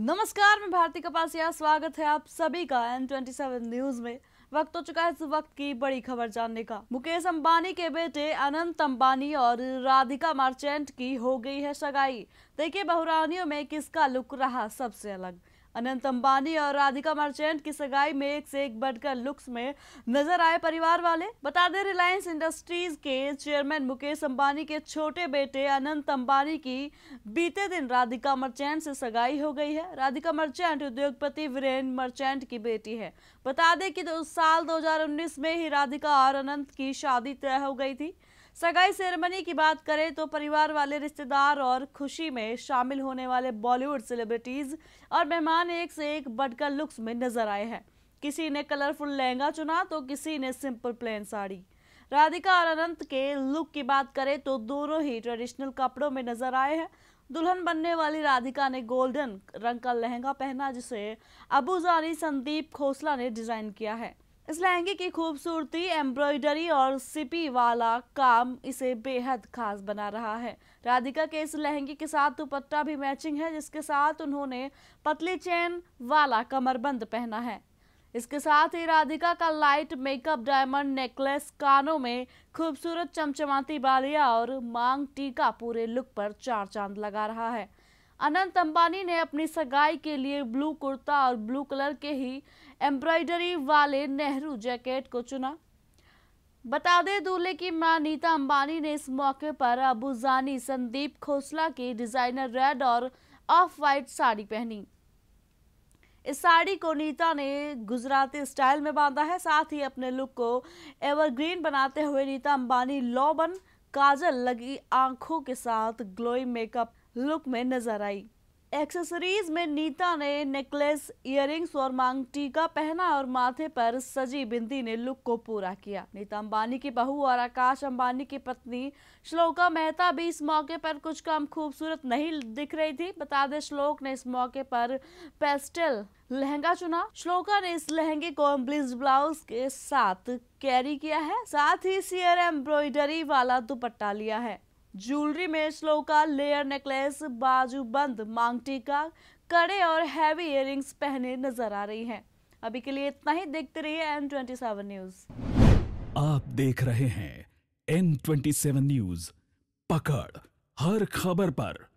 नमस्कार मैं भारती कपासिया स्वागत है आप सभी का एन ट्वेंटी सेवन न्यूज में वक्त हो चुका है इस वक्त की बड़ी खबर जानने का मुकेश अंबानी के बेटे अनंत अंबानी और राधिका मार्चेंट की हो गई है सगाई देखिए बहुरानियों में किसका लुक रहा सबसे अलग अनंत अंबानी और राधिका मर्चेंट की सगाई में एक से एक बढ़कर लुक्स में नजर आए परिवार वाले बता दें रिलायंस इंडस्ट्रीज के चेयरमैन मुकेश अंबानी के छोटे बेटे अनंत अंबानी की बीते दिन राधिका मर्चेंट से सगाई हो गई है राधिका मर्चेंट उद्योगपति वीरेन मर्चेंट की बेटी है बता दें कि तो साल दो में ही राधिका और अनंत की शादी तय हो गई थी सगाई सेरेमनी की बात करें तो परिवार वाले रिश्तेदार और खुशी में शामिल होने वाले बॉलीवुड सेलिब्रिटीज और मेहमान एक से एक बढ़कर लुक्स में नजर आए हैं किसी ने कलरफुल लहंगा चुना तो किसी ने सिंपल प्लेन साड़ी राधिका और अनंत के लुक की बात करें तो दोनों ही ट्रेडिशनल कपड़ों में नजर आए हैं दुल्हन बनने वाली राधिका ने गोल्डन रंग का लहंगा पहना जिसे अबू जानी संदीप खोसला ने डिजाइन किया है इस लहंगे की खूबसूरती एम्ब्रॉयडरी और सिपी वाला काम इसे बेहद खास बना रहा है राधिका के इस लहंगे के साथ दुपट्टा भी मैचिंग है जिसके साथ उन्होंने पतली चेन वाला कमरबंद पहना है इसके साथ ही राधिका का लाइट मेकअप डायमंड नेकलेस कानों में खूबसूरत चमचमाती बालियां और मांग टीका पूरे लुक पर चार चांद लगा रहा है अनंत अंबानी ने अपनी सगाई के लिए ब्लू कुर्ता और ब्लू कलर के ही एम्ब्रॉयडरी वाले नेहरू जैकेट को चुना बता दें दूल्हे की मां नीता अंबानी ने इस मौके पर अबूजानी संदीप खोसला की डिजाइनर रेड और ऑफ वाइट साड़ी पहनी इस साड़ी को नीता ने गुजराती स्टाइल में बांधा है साथ ही अपने लुक को एवरग्रीन बनाते हुए नीता अंबानी लोबन काजल लगी आंखों के साथ ग्लोई मेकअप लुक में नजर आई एक्सेसरीज में नीता ने नेकलेस इयरिंग्स और मांग टीका पहना और माथे पर सजी बिंदी ने लुक को पूरा किया नीता अंबानी की बहू और आकाश अंबानी की पत्नी श्लोका मेहता भी इस मौके पर कुछ कम खूबसूरत नहीं दिख रही थी बता दें श्लोक ने इस मौके पर पेस्टल लहंगा चुना श्लोका ने इस लहंगे को ब्लिज ब्लाउज के साथ कैरी किया है साथ ही सियर एम्ब्रॉयडरी वाला दुपट्टा लिया है ज्वेलरी में का लेयर नेकलेस बाजू बंद मांगटी का कड़े और हैवी इयरिंग्स पहने नजर आ रही हैं। अभी के लिए इतना ही देखते रहिए एन ट्वेंटी सेवन न्यूज आप देख रहे हैं एन ट्वेंटी सेवन न्यूज पकड़ हर खबर पर